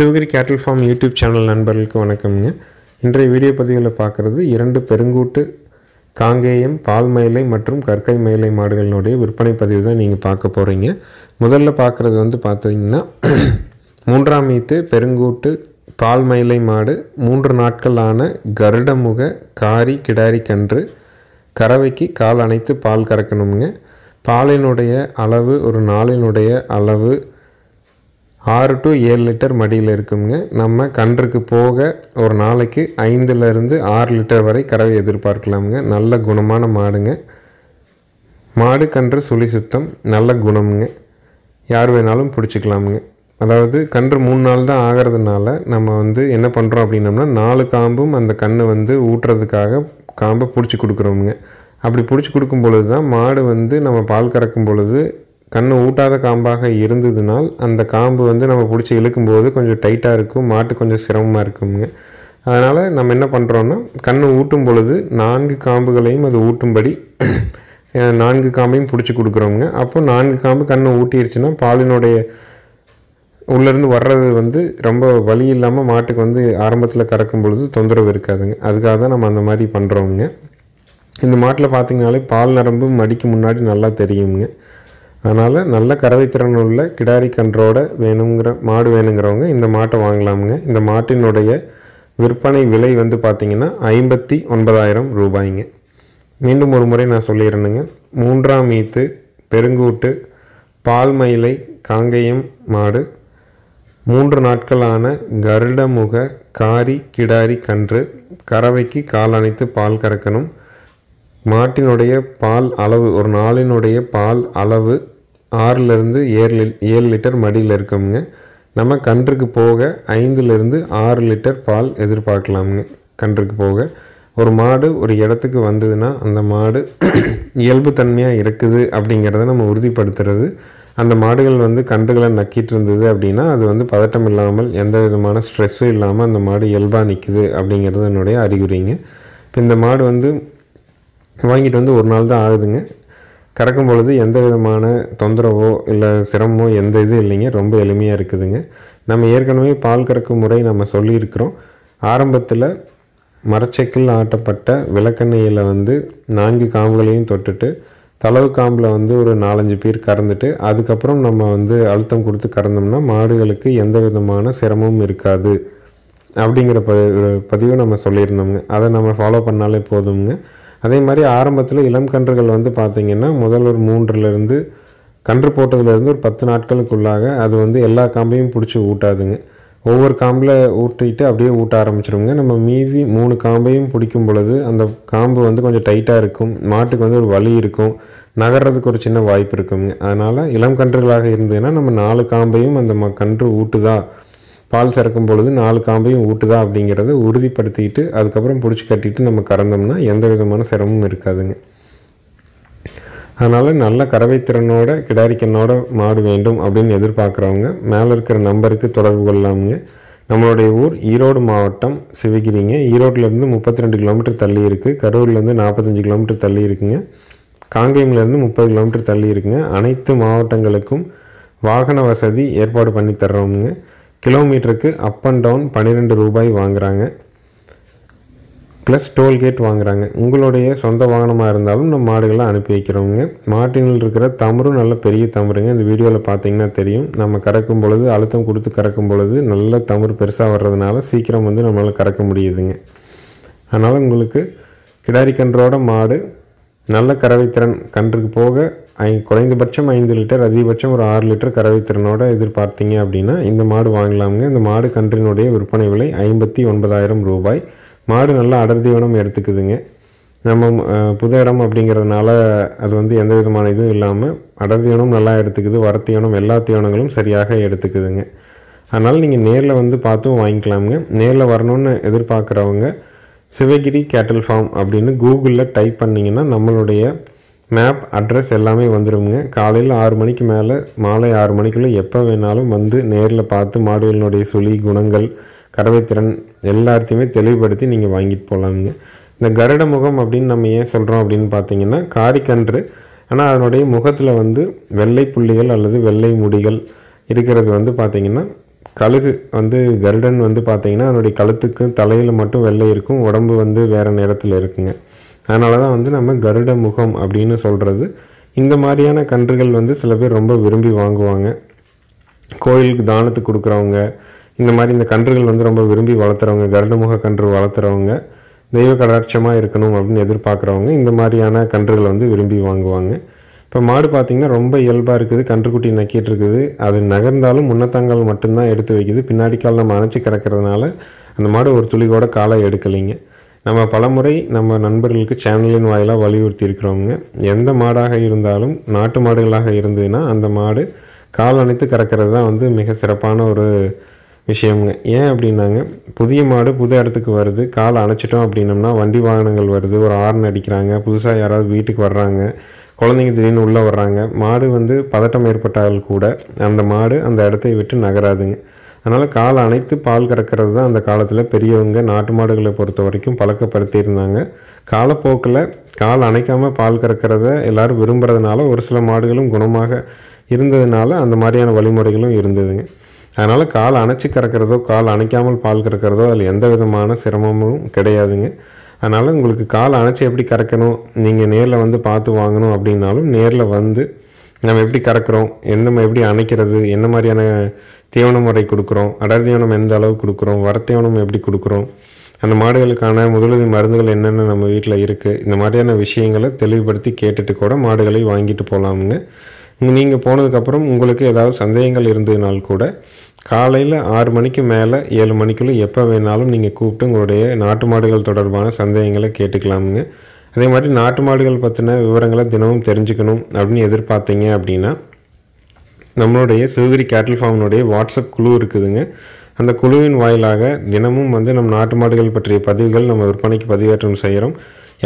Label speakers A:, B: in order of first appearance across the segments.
A: சிவகிரி கேட்டல் form YouTube channel நண்பர்களுக்கு வணக்கம்ங்க இன்றைய வீடியோ பதிவில் பார்க்குறது இரண்டு பெருங்கூட்டு காங்கேயம் பால் மயிலை மற்றும் கற்கை மயிலை மாடுகளினுடைய விற்பனை பதிவு தான் நீங்கள் பார்க்க போகிறீங்க முதல்ல பார்க்குறது வந்து பார்த்தீங்கன்னா மூன்றாம் ஈத்து பெருங்கூட்டு பால் மயிலை மாடு மூன்று நாட்களான கருடமுக காரி கிடாரி கன்று கறவைக்கு கால் அணைத்து பால் கறக்கணுங்க பாலினுடைய அளவு ஒரு நாளினுடைய அளவு ஆறு டு ஏழு லிட்டர் மடியில் இருக்குங்க நம்ம கன்றுக்கு போக ஒரு நாளைக்கு ஐந்துலேருந்து ஆறு லிட்டர் வரை கறவை எதிர்பார்க்கலாமுங்க நல்ல குணமான மாடுங்க மாடு கன்று சுழி சுத்தம் நல்ல குணமுங்க யார் வேணாலும் பிடிச்சிக்கலாமுங்க அதாவது கன்று மூணு நாள் தான் ஆகிறதுனால நம்ம வந்து என்ன பண்ணுறோம் அப்படின்னம்னா நாலு காம்பும் அந்த கன்று வந்து ஊட்டுறதுக்காக காம்பை பிடிச்சி கொடுக்குறோமுங்க அப்படி பிடிச்சி கொடுக்கும் பொழுது தான் மாடு வந்து நம்ம பால் கறக்கும் பொழுது கண்ணு ஊட்டாத காம்பாக இருந்ததுனால் அந்த காம்பு வந்து நம்ம பிடிச்சி இழுக்கும்போது கொஞ்சம் டைட்டாக இருக்கும் மாட்டு கொஞ்சம் சிரமமாக இருக்குங்க அதனால் நம்ம என்ன பண்ணுறோன்னா கண்ணு ஊட்டும் பொழுது நான்கு காம்புகளையும் அது ஊட்டும்படி நான்கு காம்பையும் பிடிச்சி கொடுக்குறோங்க அப்போது நான்கு காம்பு கண்ணை ஊட்டிருச்சுன்னா பாலினுடைய உள்ளேருந்து வர்றது வந்து ரொம்ப வலி இல்லாமல் மாட்டுக்கு வந்து ஆரம்பத்தில் கறக்கும் பொழுது தொந்தரவு இருக்காதுங்க அதுக்காக தான் நம்ம அந்த மாதிரி பண்ணுறோங்க இந்த மாட்டில் பார்த்திங்கனாலே பால் நரம்பு மடிக்கு முன்னாடி நல்லா தெரியுங்க அதனால் நல்ல கறவைத்திறன் உள்ள கிடாரி கன்றோட வேணுங்கிற மாடு வேணுங்கிறவங்க இந்த மாட்டை வாங்கலாமுங்க இந்த மாட்டினுடைய விற்பனை விலை வந்து பார்த்திங்கன்னா ஐம்பத்தி ஒன்பதாயிரம் ரூபாய்ங்க மீண்டும் ஒரு முறை நான் சொல்லிடுறேனுங்க மூன்றாம் மீத்து பெருங்கூட்டு பால் மயிலை காங்கேயம் மாடு மூன்று நாட்களான கருடமுக காரி கிடாரி கன்று கறவைக்கு கால் அணைத்து பால் கறக்கணும் மாட்டினுடைய பால் அளவு ஒரு நாளினுடைய பால் அளவு ஆறுலேருந்து ஏழு ஏழு லிட்டர் மடியில் இருக்கோமுங்க நம்ம கன்றுக்கு போக ஐந்துலேருந்து ஆறு லிட்டர் பால் எதிர்பார்க்கலாமுங்க கன்றுக்கு போக ஒரு மாடு ஒரு இடத்துக்கு வந்ததுன்னா அந்த மாடு இயல்பு தன்மையாக இருக்குது அப்படிங்கிறத நம்ம உறுதிப்படுத்துறது அந்த மாடுகள் வந்து கன்றுகளை நக்கிட்டு இருந்தது அப்படின்னா அது வந்து பதட்டம் இல்லாமல் எந்த விதமான ஸ்ட்ரெஸ்ஸும் இல்லாமல் அந்த மாடு இயல்பாக நிற்குது அப்படிங்கிறது என்னுடைய அறிகுறிங்க இப்போ இந்த மாடு வந்து வாங்கிட்டு வந்து ஒரு நாள் தான் ஆகுதுங்க கறக்கும் பொழுது எந்த விதமான தொந்தரவோ இல்லை சிரமமோ எந்த இது இல்லைங்க ரொம்ப எளிமையாக இருக்குதுங்க நம்ம ஏற்கனவே பால் கறக்கும் முறை நம்ம சொல்லியிருக்கிறோம் ஆரம்பத்தில் மரச்செக்கில் ஆட்டப்பட்ட விளக்கெண்ணெயில் வந்து நான்கு காம்புகளையும் தொட்டுட்டு தளவு காம்பில் வந்து ஒரு நாலஞ்சு பேர் கறந்துட்டு அதுக்கப்புறம் நம்ம வந்து அழுத்தம் கொடுத்து கறந்தோம்னா மாடுகளுக்கு எந்த விதமான சிரமமும் இருக்காது அப்படிங்கிற ப பதிவை நம்ம சொல்லியிருந்தோம்ங்க அதை நம்ம ஃபாலோ பண்ணாலே போதுங்க அதே மாதிரி ஆரம்பத்தில் இளம் கன்றுகள் வந்து பார்த்திங்கன்னா முதல் ஒரு மூன்றுலேருந்து கன்று போட்டதுலேருந்து ஒரு பத்து நாட்களுக்குள்ளாக அது வந்து எல்லா காம்பையும் பிடிச்சி ஊட்டாதுங்க ஒவ்வொரு காம்பில் ஊட்டிட்டு அப்படியே ஊட்ட ஆரம்பிச்சிருங்க நம்ம மீதி மூணு காம்பையும் பிடிக்கும் பொழுது அந்த காம்பு வந்து கொஞ்சம் டைட்டாக இருக்கும் மாட்டுக்கு வந்து ஒரு வலி இருக்கும் நகர்றதுக்கு ஒரு சின்ன வாய்ப்பு இருக்குங்க அதனால் இளம் கன்றுகளாக இருந்ததுன்னா நம்ம நாலு காம்பையும் அந்த கன்று ஊட்டுதா பால் சறுக்கும் பொழுது நாலு காம்பையும் ஊட்டுதா அப்படிங்கிறத உறுதிப்படுத்திட்டு அதுக்கப்புறம் பிடிச்சி கட்டிட்டு நம்ம கறந்தோம்னா எந்த விதமான சிரமமும் இருக்காதுங்க அதனால் நல்ல கறவைத்திறனோட கிடாரிக்கண்ணோட மாடு வேண்டும் அப்படின்னு எதிர்பார்க்குறவங்க மேலே இருக்கிற நம்பருக்கு தொடர்பு கொள்ளாமங்க நம்மளுடைய ஊர் ஈரோடு மாவட்டம் சிவகிரிங்க ஈரோட்டிலேருந்து முப்பத்தி ரெண்டு கிலோமீட்டர் தள்ளி இருக்குது கரூர்லேருந்து நாற்பத்தஞ்சு கிலோமீட்டர் தள்ளி இருக்குங்க காங்கேயம்லேருந்து முப்பது கிலோமீட்டர் தள்ளி இருக்குங்க அனைத்து மாவட்டங்களுக்கும் வாகன வசதி ஏற்பாடு பண்ணி தர்றோம்ங்க கிலோமீட்டருக்கு அப் அண்ட் டவுன் பன்னிரெண்டு ரூபாய் வாங்குகிறாங்க ப்ளஸ் டோல்கேட் வாங்குகிறாங்க உங்களுடைய சொந்த வாகனமாக இருந்தாலும் நம்ம மாடுகளை அனுப்பி வைக்கிறோங்க மாட்டினில் இருக்கிற தமரும் நல்ல பெரிய தமிருங்க இந்த வீடியோவில் பார்த்தீங்கன்னா தெரியும் நம்ம கறக்கும் பொழுது அழுத்தம் கொடுத்து கறக்கும் பொழுது நல்ல தமிர் பெருசாக வர்றதுனால சீக்கிரம் வந்து நம்மளால் கறக்க முடியுதுங்க அதனால் உங்களுக்கு கிடாரி கன்றோட மாடு நல்ல கறவைத்திறன் கன்றுக்கு போக ஐ குறைந்தபட்சம் ஐந்து லிட்டர் அதிகபட்சம் ஒரு ஆறு லிட்டர் கறவைத்திறனோட எதிர்பார்த்தீங்க அப்படின்னா இந்த மாடு வாங்கலாமுங்க இந்த மாடு கன்றினுடைய விற்பனை விலை ஐம்பத்தி ஒன்பதாயிரம் ரூபாய் மாடு நல்லா அடர்த்தியோனம் எடுத்துக்குதுங்க நம்ம புது இடம் அப்படிங்கிறதுனால அது வந்து எந்த விதமான இதுவும் இல்லாமல் அடர்த்தியோனம் நல்லா எடுத்துக்குது வரத்தியோனம் எல்லா தீவனங்களும் சரியாக எடுத்துக்குதுங்க அதனால் நீங்கள் நேரில் வந்து பார்த்தும் வாங்கிக்கலாமுங்க நேரில் வரணும்னு எதிர்பார்க்குறவங்க சிவகிரி கேட்டல் ஃபார்ம் அப்படின்னு கூகுளில் டைப் பண்ணிங்கன்னா நம்மளுடைய மேப் அட்ரஸ் எல்லாமே வந்துடுங்க காலையில் ஆறு மணிக்கு மேலே மாலை ஆறு மணிக்குள்ளே எப்போ வேணாலும் வந்து நேரில் பார்த்து மாடுகளினுடைய சுழி குணங்கள் கறவைத்திறன் எல்லாத்தையுமே தெளிவுபடுத்தி நீங்கள் வாங்கிட்டு போகலாமுங்க இந்த கருட முகம் அப்படின்னு நம்ம ஏன் சொல்கிறோம் அப்படின்னு பார்த்தீங்கன்னா காரிக்கன்று ஆனால் அதனுடைய முகத்தில் வந்து வெள்ளை புள்ளிகள் அல்லது வெள்ளை முடிகள் இருக்கிறது வந்து பார்த்திங்கன்னா கழுகு வந்து கருடன் வந்து பார்த்திங்கன்னா அதனுடைய கழுத்துக்கு தலையில் மட்டும் வெள்ளை இருக்கும் உடம்பு வந்து வேறு நேரத்தில் இருக்குங்க அதனால தான் வந்து நம்ம கருட முகம் அப்படின்னு சொல்கிறது இந்த மாதிரியான கன்றுகள் வந்து சில பேர் ரொம்ப விரும்பி வாங்குவாங்க கோயிலுக்கு தானத்துக்கு கொடுக்குறவங்க இந்த மாதிரி இந்த கன்றுகள் வந்து ரொம்ப விரும்பி வளர்த்துறவங்க கருடமுக கன்று வளர்த்துறவங்க தெய்வ கடாட்சமாக இருக்கணும் அப்படின்னு எதிர்பார்க்குறவங்க இந்த மாதிரியான கன்றுகளை வந்து விரும்பி வாங்குவாங்க இப்போ மாடு பார்த்திங்கன்னா ரொம்ப இயல்பாக இருக்குது கன்றுக்குட்டி நக்கிட்டு இருக்குது அது நகர்ந்தாலும் முன்னத்தாங்கால் மட்டும்தான் எடுத்து வைக்கிது பின்னாடி கால் நம்ம அணைச்சி கிடக்கிறதுனால அந்த மாடு ஒரு துளி கூட காலை எடுக்கலைங்க நம்ம பலமுறை நம்ம நண்பர்களுக்கு சேனலின் வாயிலாக வலியுறுத்தி இருக்கிறவங்க எந்த மாடாக இருந்தாலும் நாட்டு மாடுகளாக இருந்ததுன்னா அந்த மாடு கால் அணைத்து கறக்கிறது தான் வந்து மிக சிறப்பான ஒரு விஷயம்ங்க ஏன் அப்படின்னாங்க புதிய மாடு புது இடத்துக்கு வருது கால் அணைச்சிட்டோம் அப்படின்னம்னா வண்டி வாகனங்கள் வருது ஒரு ஆர்ன் அடிக்கிறாங்க புதுசாக யாராவது வீட்டுக்கு வர்றாங்க குழந்தைங்க திடீர்னு உள்ளே வர்றாங்க மாடு வந்து பதட்டம் ஏற்பட்டால் கூட அந்த மாடு அந்த இடத்தை விட்டு நகராதுங்க அதனால் காலை அனைத்து பால் கறக்கிறது தான் அந்த காலத்தில் பெரியவங்க நாட்டு மாடுகளை பொறுத்த வரைக்கும் பழக்கப்படுத்தியிருந்தாங்க காலப்போக்கில் கால் அணைக்காமல் பால் கறக்கிறத எல்லோரும் விரும்புகிறதுனால ஒரு சில மாடுகளும் குணமாக இருந்ததுனால அந்த மாதிரியான வழிமுறைகளும் இருந்ததுங்க அதனால் கால் அணைச்சி கறக்கிறதோ கால் அணைக்காமல் பால் கறக்கிறதோ அதில் எந்த விதமான சிரமமும் கிடையாதுங்க அதனால் உங்களுக்கு கால் அணைச்சி எப்படி கறக்கணும் நீங்கள் நேரில் வந்து பார்த்து வாங்கணும் அப்படின்னாலும் நேரில் வந்து நம்ம எப்படி கறக்கிறோம் எந்த எப்படி அணைக்கிறது என்ன மாதிரியான தீவனம் முறை கொடுக்குறோம் அடர் தீவனம் எந்த அளவு கொடுக்குறோம் வரத்தீவனம் எப்படி கொடுக்குறோம் அந்த மாடுகளுக்கான முதலுதவி மருந்துகள் என்னென்ன நம்ம வீட்டில் இருக்குது இந்த மாதிரியான விஷயங்களை தெளிவுபடுத்தி கேட்டுட்டு கூட மாடுகளை வாங்கிட்டு போகலாமுங்க நீங்கள் போனதுக்கப்புறம் உங்களுக்கு ஏதாவது சந்தேகங்கள் இருந்ததுனால் கூட காலையில் ஆறு மணிக்கு மேலே ஏழு மணிக்குள்ளே எப்போ வேணாலும் நீங்கள் கூப்பிட்டு உங்களுடைய நாட்டு மாடுகள் தொடர்பான சந்தேகங்களை கேட்டுக்கலாமுங்க அதே மாதிரி நாட்டு மாடுகள் பற்றின விவரங்களை தினமும் தெரிஞ்சுக்கணும் அப்படின்னு எதிர்பார்த்தீங்க அப்படின்னா நம்மளுடைய சிவகிரி கேட்டில் ஃபார்ம்னுடைய வாட்ஸ்அப் குழு இருக்குதுங்க அந்த குழுவின் வாயிலாக தினமும் வந்து நம் நாட்டு மாடுகள் பற்றிய பதிவுகள் நம்ம விற்பனைக்கு பதிவேற்றம் செய்கிறோம்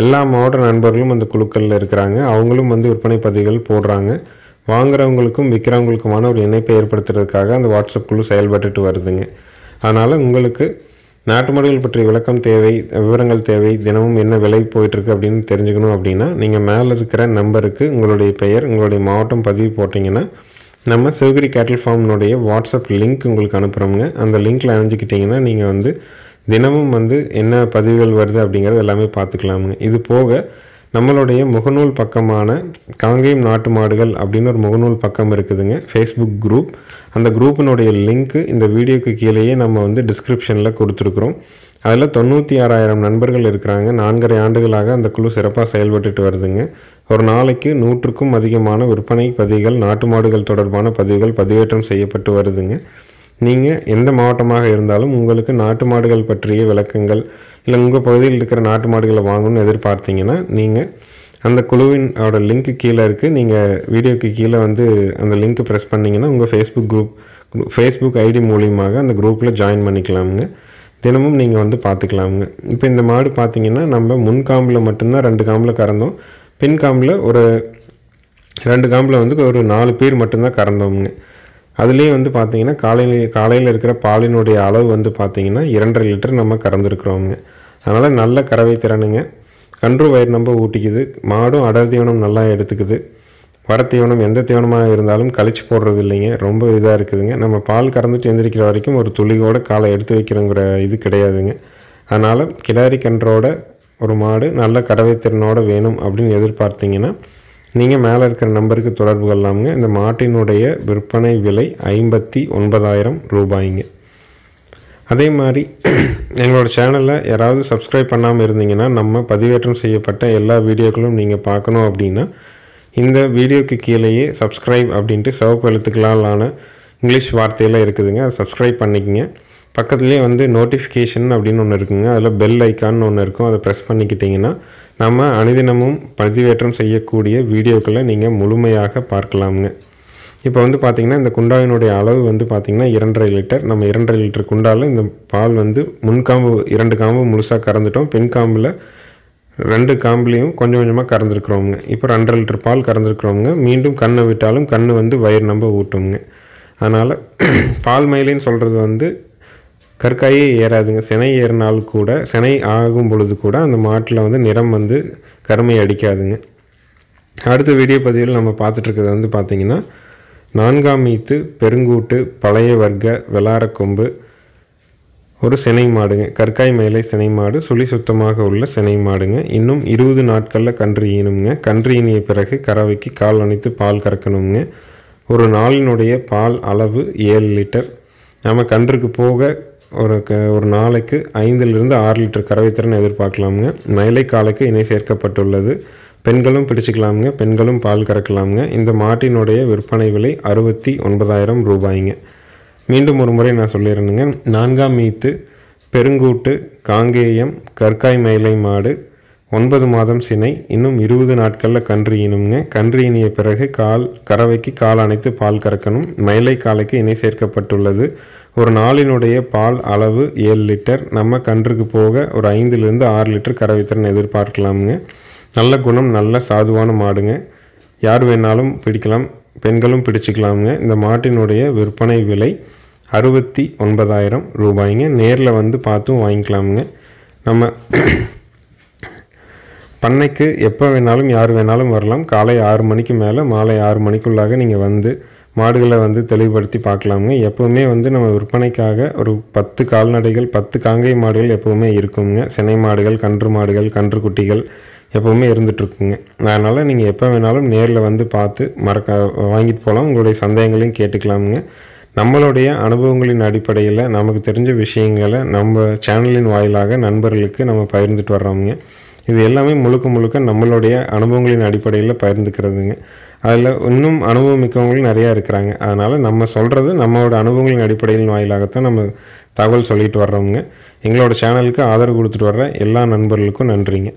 A: எல்லா மாவட்ட நண்பர்களும் அந்த குழுக்களில் இருக்கிறாங்க அவங்களும் வந்து விற்பனை பதிவுகள் போடுறாங்க வாங்குறவங்களுக்கும் விற்கிறவங்களுக்குமான ஒரு இணைப்பை ஏற்படுத்துறதுக்காக அந்த வாட்ஸ்அப் குழு செயல்பட்டுட்டு வருதுங்க அதனால் உங்களுக்கு நாட்டு மாடுகள் பற்றிய விளக்கம் தேவை விவரங்கள் தேவை தினமும் என்ன விலை போயிட்டுருக்கு அப்படின்னு தெரிஞ்சுக்கணும் அப்படின்னா நீங்கள் மேலே இருக்கிற நம்பருக்கு உங்களுடைய பெயர் உங்களுடைய மாவட்டம் பதிவு போட்டிங்கன்னா நம்ம சிவகிரி கேட்டில் ஃபார்ம்னுடைய வாட்ஸ்அப் லிங்க் உங்களுக்கு அனுப்புகிறோங்க அந்த லிங்க்கில் அணிஞ்சிக்கிட்டிங்கன்னா நீங்கள் வந்து தினமும் வந்து என்ன பதிவுகள் வருது அப்படிங்கிறது எல்லாமே பார்த்துக்கலாமுங்க இது போக நம்மளுடைய முகநூல் பக்கமான காங்கேயம் நாட்டு மாடுகள் அப்படின்னு ஒரு முகநூல் பக்கம் இருக்குதுங்க ஃபேஸ்புக் குரூப் அந்த குரூப்பினுடைய லிங்க்கு இந்த வீடியோக்கு கீழேயே நம்ம வந்து டிஸ்கிரிப்ஷனில் கொடுத்துருக்குறோம் அதில் தொண்ணூற்றி ஆறாயிரம் நண்பர்கள் இருக்கிறாங்க நான்கரை ஆண்டுகளாக அந்த குழு சிறப்பாக செயல்பட்டுட்டு வருதுங்க ஒரு நாளைக்கு நூற்றுக்கும் அதிகமான விற்பனை பதிவுகள் நாட்டு மாடுகள் தொடர்பான பதிவுகள் பதிவேற்றம் செய்யப்பட்டு வருதுங்க நீங்கள் எந்த மாவட்டமாக இருந்தாலும் உங்களுக்கு நாட்டு மாடுகள் பற்றிய விளக்கங்கள் இல்லை உங்கள் பகுதியில் இருக்கிற நாட்டு மாடுகளை வாங்கணும்னு எதிர்பார்த்தீங்கன்னா நீங்கள் அந்த குழுவின் அவட லிங்க்கு கீழே இருக்குது நீங்கள் வீடியோக்கு கீழே வந்து அந்த லிங்க்கு ப்ரெஸ் பண்ணிங்கன்னா உங்கள் ஃபேஸ்புக் குரூப் ஃபேஸ்புக் ஐடி மூலியமாக அந்த குரூப்பில் ஜாயின் பண்ணிக்கலாமுங்க தினமும் நீங்கள் வந்து பார்த்துக்கலாமுங்க இப்போ இந்த மாடு பார்த்திங்கன்னா நம்ம முன்காம்பில் மட்டும்தான் ரெண்டு காம்பில் கறந்தோம் பின் காம்பில் ஒரு ரெண்டு காம்பில் வந்து ஒரு நாலு பேர் மட்டும்தான் கறந்தோம்ங்க அதுலேயே வந்து பார்த்திங்கன்னா காலையில் காலையில் இருக்கிற பாலினுடைய அளவு வந்து பார்த்திங்கன்னா இரண்டரை லிட்டர் நம்ம கறந்துருக்குறோங்க அதனால் நல்ல கறவை திறனுங்க கன்று வயிறு நம்ம ஊட்டிக்குது மாடும் அடர் நல்லா எடுத்துக்குது வரத்தீவனம் எந்த தீவனமாக இருந்தாலும் கழிச்சு போடுறது இல்லைங்க ரொம்ப இதாக இருக்குதுங்க நம்ம பால் கறந்துட்டு எந்திரிக்கிற வரைக்கும் ஒரு துளியோட காலை எடுத்து வைக்கிறோங்கிற இது கிடையாதுங்க அதனால் கிடாரி கன்றோட ஒரு மாடு நல்ல கறவை திறனோடு வேணும் அப்படின்னு எதிர்பார்த்தீங்கன்னா நீங்கள் மேலே இருக்கிற நம்பருக்கு தொடர்பு கொள்ளாமங்க இந்த மாட்டினுடைய விற்பனை விலை ஐம்பத்தி ஒன்பதாயிரம் ரூபாய்ங்க அதே மாதிரி எங்களோட சேனலில் யாராவது சப்ஸ்கிரைப் பண்ணாமல் இருந்தீங்கன்னா நம்ம பதிவேற்றம் செய்யப்பட்ட எல்லா வீடியோக்களும் நீங்கள் பார்க்கணும் அப்படின்னா இந்த வீடியோக்கு கீழேயே சப்ஸ்கிரைப் அப்படின்ட்டு சிவப்பு எழுத்துக்களாலான இங்கிலீஷ் வார்த்தையெல்லாம் இருக்குதுங்க அதை சப்ஸ்கிரைப் பண்ணிக்கோங்க பக்கத்துலேயே வந்து நோட்டிஃபிகேஷன் அப்படின்னு ஒன்று இருக்குங்க அதில் பெல் ஐக்கான்னு ஒன்று இருக்கும் அதை ப்ரெஸ் பண்ணிக்கிட்டிங்கன்னா நம்ம அனுதினமும் பதிவேற்றம் செய்யக்கூடிய வீடியோக்களை நீங்கள் முழுமையாக பார்க்கலாமுங்க இப்போ வந்து பார்த்திங்கன்னா இந்த குண்டாயினுடைய அளவு வந்து பார்த்திங்கன்னா இரண்டரை லிட்டர் நம்ம இரண்டரை லிட்டர் குண்டாவில் இந்த பால் வந்து முன்காம்பு இரண்டு காம்பு முழுசாக கறந்துட்டோம் காம்பில் ரெண்டு காம்புலையும் கொஞ்சம் கொஞ்சமாக கறந்துருக்குறவங்க இப்போ ரெண்டரை லிட்டர் பால் கறந்துருக்குறவங்க மீண்டும் கண்ணை விட்டாலும் கண் வந்து வயிறு நம்ப ஊட்டுங்க அதனால் பால் மயிலின்னு சொல்கிறது வந்து கற்காயே ஏறாதுங்க சினை ஏறினால் கூட சினை ஆகும் பொழுது கூட அந்த மாட்டில் வந்து நிறம் வந்து கருமை அடிக்காதுங்க அடுத்த வீடியோ பதிவில் நம்ம பார்த்துட்ருக்கிறது வந்து பார்த்திங்கன்னா நான்காம் ஈத்து பெருங்கூட்டு பழைய வர்க்க வெளாரக்கொம்பு ஒரு சினை மாடுங்க கற்காய் மேலை சினை மாடு சுழி சுத்தமாக உள்ள சினை மாடுங்க இன்னும் இருபது நாட்களில் கன்று ஈனுங்க கன்று ஈனிய பிறகு கறவைக்கு கால் அணைத்து பால் கறக்கணுங்க ஒரு நாளினுடைய பால் அளவு ஏழு லிட்டர் நம்ம கன்றுக்கு போக ஒரு க ஒரு நாளைக்கு ஐந்துலேருந்து ஆறு லிட்டர் கறவை திறன் எதிர்பார்க்கலாமுங்க மயிலை காலுக்கு இணை சேர்க்கப்பட்டுள்ளது பெண்களும் பிடிச்சிக்கலாமுங்க பெண்களும் பால் கறக்கலாமுங்க இந்த மாட்டினுடைய விற்பனை விலை அறுபத்தி ஒன்பதாயிரம் ரூபாய்ங்க மீண்டும் ஒரு முறை நான் சொல்லியிருந்தேங்க நான்காம் மீத்து பெருங்கூட்டு காங்கேயம் கற்காய் மயிலை மாடு ஒன்பது மாதம் சினை இன்னும் இருபது நாட்களில் கன்று இனும்ங்க கன்று இனிய பிறகு கால் கறவைக்கு கால் அணைத்து பால் கறக்கணும் மயிலை காலைக்கு இணை சேர்க்கப்பட்டுள்ளது ஒரு நாளினுடைய பால் அளவு ஏழு லிட்டர் நம்ம கன்றுக்கு போக ஒரு ஐந்துலேருந்து ஆறு லிட்டர் கறவைத்திறன் எதிர்பார்க்கலாமுங்க நல்ல குணம் நல்ல சாதுவான மாடுங்க யார் வேணாலும் பிடிக்கலாம் பெண்களும் பிடிச்சிக்கலாமுங்க இந்த மாட்டினுடைய விற்பனை விலை அறுபத்தி ஒன்பதாயிரம் ரூபாய்ங்க நேரில் வந்து பார்த்தும் வாங்கிக்கலாமுங்க நம்ம பண்ணைக்கு எப்போ வேணாலும் யார் வேணாலும் வரலாம் காலை ஆறு மணிக்கு மேலே மாலை ஆறு மணிக்குள்ளாக நீங்கள் வந்து மாடுகளை வந்து தெளிவுபடுத்தி பார்க்கலாமுங்க எப்போவுமே வந்து நம்ம விற்பனைக்காக ஒரு பத்து கால்நடைகள் பத்து காங்கை மாடுகள் எப்போவுமே இருக்குங்க சினை மாடுகள் கன்று மாடுகள் கன்று குட்டிகள் எப்போவுமே இருந்துகிட்ருக்குங்க அதனால் நீங்கள் எப்போ வேணாலும் நேரில் வந்து பார்த்து மறக்க வாங்கிட்டு போகலாம் உங்களுடைய சந்தேகங்களையும் கேட்டுக்கலாமுங்க நம்மளுடைய அனுபவங்களின் அடிப்படையில் நமக்கு தெரிஞ்ச விஷயங்களை நம்ம சேனலின் வாயிலாக நண்பர்களுக்கு நம்ம பகிர்ந்துட்டு வர்றோமுங்க இது எல்லாமே முழுக்க முழுக்க நம்மளுடைய அனுபவங்களின் அடிப்படையில் பகிர்ந்துக்கிறதுங்க அதில் இன்னும் அனுபவம் மிக்கவங்களும் நிறையா இருக்கிறாங்க அதனால் நம்ம சொல்கிறது நம்மளோட அனுபவங்களின் அடிப்படையின் வாயிலாகத்தான் நம்ம தகவல் சொல்லிட்டு வர்றோமுங்க எங்களோட சேனலுக்கு ஆதரவு கொடுத்துட்டு வர்ற எல்லா நண்பர்களுக்கும் நன்றிங்க